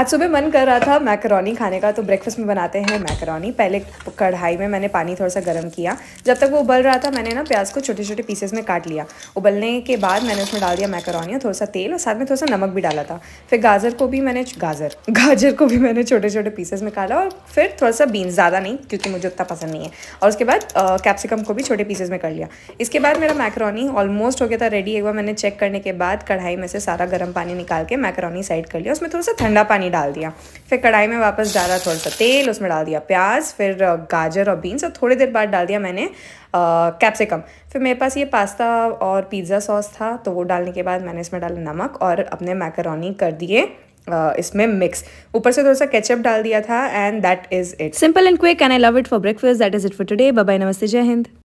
आज सुबह मन कर रहा था मैकरोनी खाने का तो ब्रेकफास्ट में बनाते हैं मैकरोनी पहले कढ़ाई में मैंने पानी थोड़ा सा गर्म किया जब तक वो उबल रहा था मैंने ना प्याज को छोटे छोटे पीसेस में काट लिया उबलने के बाद मैंने उसमें डाल दिया मैकरोनी और थोड़ा सा तेल और साथ में थोड़ा सा नमक भी डाला था फिर गाजर को भी मैंने गाजर गाजर को भी मैंने छोटे छोटे पीसेस में काटा और फिर थोड़ा सा बीन्स ज़्यादा नहीं क्योंकि मुझे उतना पसंद नहीं है और उसके बाद कैप्सिकम को भी छोटे पीसेस में कर लिया इसके बाद मेरा मैकरोनी ऑलमोस्ट हो गया था रेडी एक बार मैंने चेक करने के बाद कढ़ाई में से सारा गर्म पानी निकाल के मैकरोनी साइड कर लिया उसमें थोड़ा सा ठंडा पानी पानी डाल दिया फिर कढ़ाई में वापस डाला थोड़ा सा तेल उसमें डाल दिया प्याज फिर गाजर और बीन्स और थोड़ी देर बाद डाल दिया मैंने कैप्सिकम फिर मेरे पास ये पास्ता और पिज़्ज़ा सॉस था तो वो डालने के बाद मैंने इसमें डाला नमक और अपने मैकरोनी कर दिए Uh, इसमें मिक्स ऊपर से थोड़ा सा केचप डाल दिया था and that is it simple and quick and I love it for breakfast that is it for today bye नमस्ते जय हिंद